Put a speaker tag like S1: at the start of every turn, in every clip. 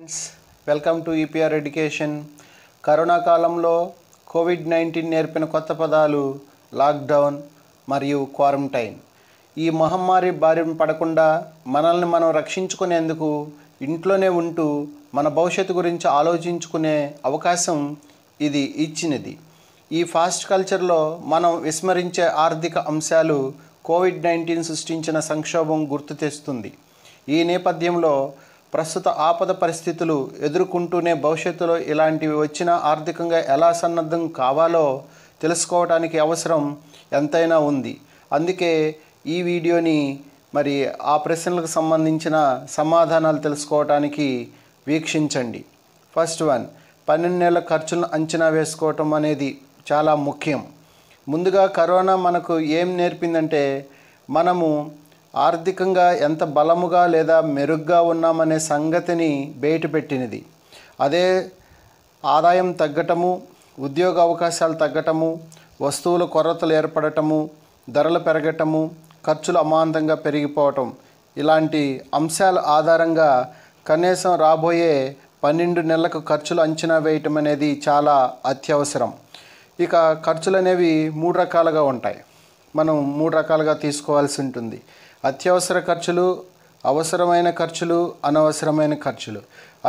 S1: friends welcome to EPR education corona కాలంలో covid nineteen నేర్పిన కొత్త పదాలు లాక్డౌన్ మరియు క్వారంటైన్ ఈ మహమ్మారి బారిన పడకుండా మనల్ని మనం రక్షించుకునేందుకు ఇంట్లోనే ఉంటూ మన భవిష్యత్తు గురించి ఆలోచించుకునే అవకాశం ఇది ఇచ్చినది ఈ ఫాస్ట్ కల్చర్లో మనం విస్మరించే ఆర్థిక అంశాలు కోవిడ్ నైన్టీన్ సృష్టించిన సంక్షోభం గుర్తు తెస్తుంది ఈ నేపథ్యంలో ప్రస్తుత ఆపద పరిస్థితులు ఎదుర్కొంటూనే భవిష్యత్తులో ఇలాంటివి వచ్చినా ఆర్థికంగా ఎలా సన్నద్ధం కావాలో తెలుసుకోవడానికి అవసరం ఎంతైనా ఉంది అందుకే ఈ వీడియోని మరి ఆ ప్రశ్నలకు సంబంధించిన సమాధానాలు తెలుసుకోవటానికి వీక్షించండి ఫస్ట్ వన్ పన్నెండు నెలల ఖర్చులను అంచనా వేసుకోవటం అనేది చాలా ముఖ్యం ముందుగా కరోనా మనకు ఏం నేర్పిందంటే మనము ఆర్థికంగా ఎంత బలముగా లేదా మెరుగ్గా ఉన్నామనే సంగతిని బయటపెట్టినది అదే ఆదాయం తగ్గటము ఉద్యోగ అవకాశాలు తగ్గటము వస్తువుల కొరతలు ఏర్పడటము ధరలు పెరగటము ఖర్చులు అమాంతంగా పెరిగిపోవటం ఇలాంటి అంశాల ఆధారంగా కనీసం రాబోయే పన్నెండు నెలలకు ఖర్చులు అంచనా వేయటం అనేది చాలా అత్యవసరం ఇక ఖర్చులు అనేవి మూడు రకాలుగా ఉంటాయి మనం మూడు రకాలుగా తీసుకోవాల్సి ఉంటుంది అత్యవసర ఖర్చులు అవసరమైన ఖర్చులు అనవసరమైన ఖర్చులు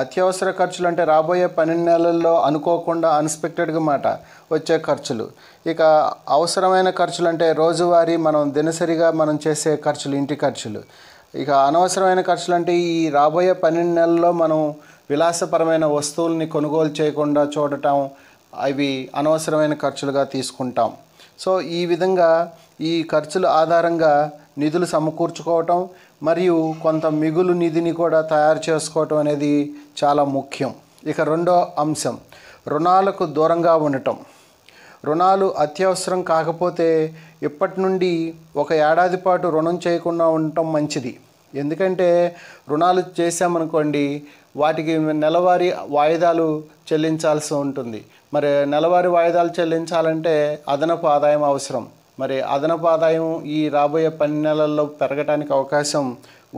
S1: అత్యవసర ఖర్చులు అంటే రాబోయే పన్నెండు నెలల్లో అనుకోకుండా అన్స్పెక్టెడ్గా మాట వచ్చే ఖర్చులు ఇక అవసరమైన ఖర్చులు అంటే రోజువారీ మనం దినసరిగా మనం చేసే ఖర్చులు ఇంటి ఖర్చులు ఇక అనవసరమైన ఖర్చులు అంటే ఈ రాబోయే పన్నెండు నెలల్లో మనం విలాసపరమైన వస్తువుల్ని కొనుగోలు చేయకుండా చూడటం అవి అనవసరమైన ఖర్చులుగా తీసుకుంటాం సో ఈ విధంగా ఈ ఖర్చుల ఆధారంగా నిధులు సమకూర్చుకోవటం మరియు కొంత మిగులు నిధిని కూడా తయారు చేసుకోవటం అనేది చాలా ముఖ్యం ఇక రెండో అంశం రుణాలకు దూరంగా ఉండటం రుణాలు అత్యవసరం కాకపోతే ఇప్పటి నుండి ఒక ఏడాది పాటు రుణం చేయకుండా ఉండటం మంచిది ఎందుకంటే రుణాలు చేసామనుకోండి వాటికి నెలవారీ వాయిదాలు చెల్లించాల్సి ఉంటుంది మరి నెలవారీ వాయిదాలు చెల్లించాలంటే అదనపు ఆదాయం అవసరం మరి అదనపు ఆదాయం ఈ రాబోయే పని నెలల్లో పెరగడానికి అవకాశం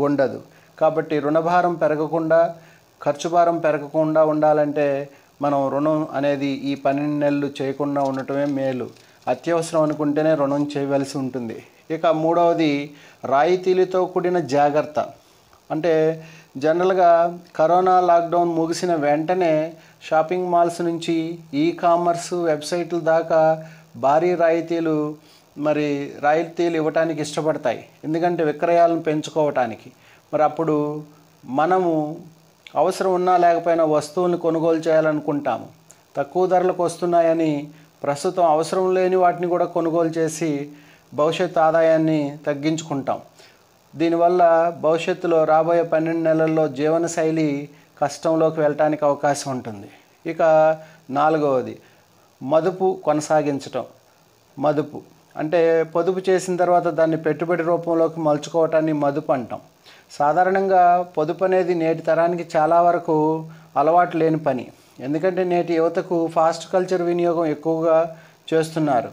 S1: ఉండదు కాబట్టి రుణభారం పెరగకుండా ఖర్చు భారం పెరగకుండా ఉండాలంటే మనం రుణం అనేది ఈ పన్నెండు నెలలు చేయకుండా ఉండటమే మేలు అత్యవసరం అనుకుంటేనే రుణం చేయవలసి ఉంటుంది ఇక మూడవది రాయితీలతో కూడిన జాగ్రత్త అంటే జనరల్గా కరోనా లాక్డౌన్ ముగిసిన వెంటనే షాపింగ్ మాల్స్ నుంచి ఈ కామర్స్ వెబ్సైట్ల దాకా భారీ రాయితీలు మరి రాయితీలు ఇవ్వటానికి ఇష్టపడతాయి ఎందుకంటే విక్రయాలను పెంచుకోవటానికి మరి అప్పుడు మనము అవసరం ఉన్నా లేకపోయినా వస్తువుని కొనుగోలు చేయాలనుకుంటాము తక్కువ ధరలకు వస్తున్నాయని ప్రస్తుతం అవసరం లేని వాటిని కూడా కొనుగోలు చేసి భవిష్యత్ ఆదాయాన్ని తగ్గించుకుంటాం దీనివల్ల భవిష్యత్తులో రాబోయే పన్నెండు నెలల్లో జీవనశైలి కష్టంలోకి వెళ్ళటానికి అవకాశం ఉంటుంది ఇక నాలుగవది మదుపు కొనసాగించటం మదుపు అంటే పొదుపు చేసిన తర్వాత దాన్ని పెట్టుబడి రూపంలోకి మలుచుకోవటాన్ని మదుపు అంటాం సాధారణంగా పొదుపు అనేది నేటి తరానికి చాలా వరకు అలవాటు లేని పని ఎందుకంటే నేటి యువతకు ఫాస్ట్ కల్చర్ వినియోగం ఎక్కువగా చేస్తున్నారు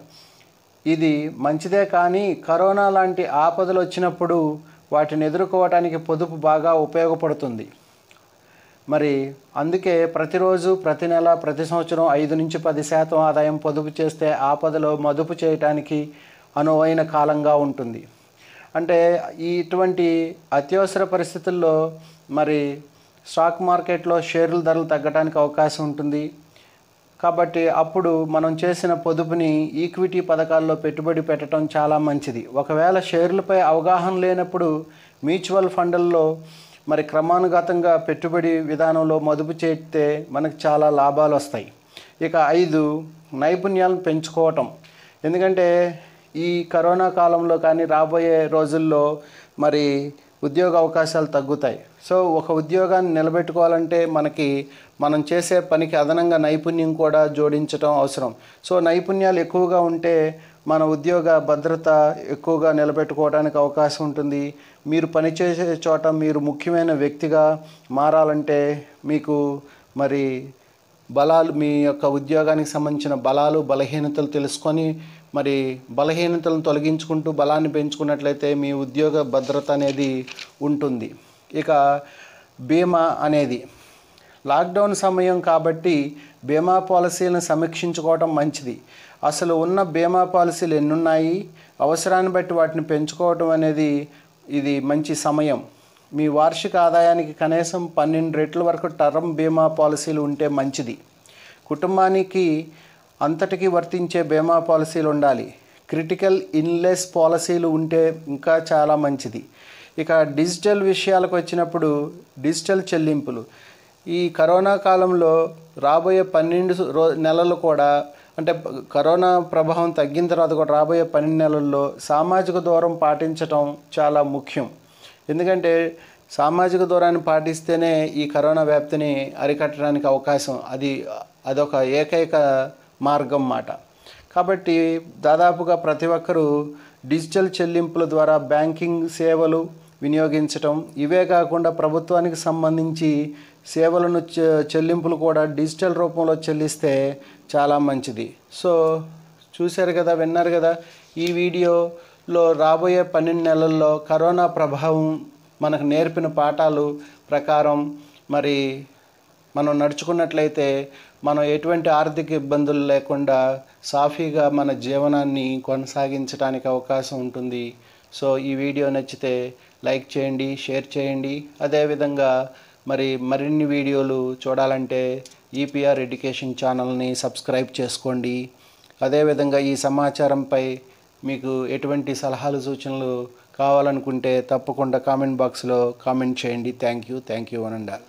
S1: ఇది మంచిదే కానీ కరోనా లాంటి ఆపదలు వచ్చినప్పుడు వాటిని ఎదుర్కోవటానికి పొదుపు బాగా ఉపయోగపడుతుంది మరి అందుకే ప్రతిరోజు ప్రతి నెల ప్రతి సంవత్సరం ఐదు నుంచి పది శాతం ఆదాయం పొదుపు చేస్తే ఆపదలో మదుపు చేయటానికి అనువైన కాలంగా ఉంటుంది అంటే ఇటువంటి అత్యవసర పరిస్థితుల్లో మరి స్టాక్ మార్కెట్లో షేర్ల ధరలు తగ్గడానికి అవకాశం ఉంటుంది కాబట్టి అప్పుడు మనం చేసిన పొదుపుని ఈక్విటీ పథకాల్లో పెట్టుబడి పెట్టడం చాలా మంచిది ఒకవేళ షేర్లపై అవగాహన లేనప్పుడు మ్యూచువల్ ఫండ్లలో మరి క్రమానుగతంగా పెట్టుబడి విధానంలో మదుపు చేస్తే మనకు చాలా లాభాలు వస్తాయి ఇక ఐదు నైపుణ్యాలను పెంచుకోవటం ఎందుకంటే ఈ కరోనా కాలంలో కానీ రాబోయే రోజుల్లో మరి ఉద్యోగ అవకాశాలు తగ్గుతాయి సో ఒక ఉద్యోగాన్ని నిలబెట్టుకోవాలంటే మనకి మనం చేసే పనికి అదనంగా నైపుణ్యం కూడా జోడించడం అవసరం సో నైపుణ్యాలు ఎక్కువగా ఉంటే మన ఉద్యోగ భద్రత ఎక్కువగా నిలబెట్టుకోవడానికి అవకాశం ఉంటుంది మీరు పనిచేసే చోట మీరు ముఖ్యమైన వ్యక్తిగా మారాలంటే మీకు మరి బలాలు మీ యొక్క ఉద్యోగానికి సంబంధించిన బలాలు బలహీనతలు తెలుసుకొని మరి బలహీనతలను తొలగించుకుంటూ బలాన్ని పెంచుకున్నట్లయితే మీ ఉద్యోగ భద్రత అనేది ఉంటుంది ఇక బీమా అనేది లాక్డౌన్ సమయం కాబట్టి బీమా పాలసీలను సమీక్షించుకోవటం మంచిది అసలు ఉన్న బీమా పాలసీలు ఎన్నున్నాయి అవసరాన్ని బట్టి వాటిని పెంచుకోవటం అనేది ఇది మంచి సమయం మీ వార్షిక ఆదాయానికి కనీసం పన్నెండు రెట్ల వరకు టర్మ్ బీమా పాలసీలు ఉంటే మంచిది కుటుంబానికి అంతటికీ వర్తించే బీమా పాలసీలు ఉండాలి క్రిటికల్ ఇన్లెస్ పాలసీలు ఉంటే ఇంకా చాలా మంచిది ఇక డిజిటల్ విషయాలకు వచ్చినప్పుడు డిజిటల్ చెల్లింపులు ఈ కరోనా కాలంలో రాబోయే పన్నెండు నెలలు కూడా అంటే కరోనా ప్రభావం తగ్గిన తర్వాత కూడా రాబోయే పన్నెండు నెలల్లో సామాజిక దూరం పాటించటం చాలా ముఖ్యం ఎందుకంటే సామాజిక దూరాన్ని పాటిస్తేనే ఈ కరోనా వ్యాప్తిని అరికట్టడానికి అవకాశం అది అదొక ఏకైక మార్గం మాట కాబట్టి దాదాపుగా ప్రతి ఒక్కరూ డిజిటల్ చెల్లింపుల ద్వారా బ్యాంకింగ్ సేవలు వినియోగించటం ఇవే కాకుండా ప్రభుత్వానికి సంబంధించి సేవలను చెల్లింపులు కూడా డిజిటల్ రూపంలో చెల్లిస్తే చాలా మంచిది సో చూశారు కదా విన్నారు కదా ఈ వీడియోలో రాబోయే పన్నెండు నెలల్లో కరోనా ప్రభావం మనకు నేర్పిన పాఠాలు ప్రకారం మరి మనం నడుచుకున్నట్లయితే మనం ఎటువంటి ఆర్థిక ఇబ్బందులు లేకుండా సాఫీగా మన జీవనాన్ని కొనసాగించడానికి అవకాశం ఉంటుంది సో ఈ వీడియో నచ్చితే లైక్ చేయండి షేర్ చేయండి అదేవిధంగా మరి మరిన్ని వీడియోలు చూడాలంటే ఈపీఆర్ e ఎడ్యుకేషన్ ఛానల్ని సబ్స్క్రైబ్ చేసుకోండి అదేవిధంగా ఈ సమాచారంపై మీకు ఎటువంటి సలహాలు సూచనలు కావాలనుకుంటే తప్పకుండా కామెంట్ బాక్స్లో కామెంట్ చేయండి థ్యాంక్ యూ థ్యాంక్ యూ అనండాలి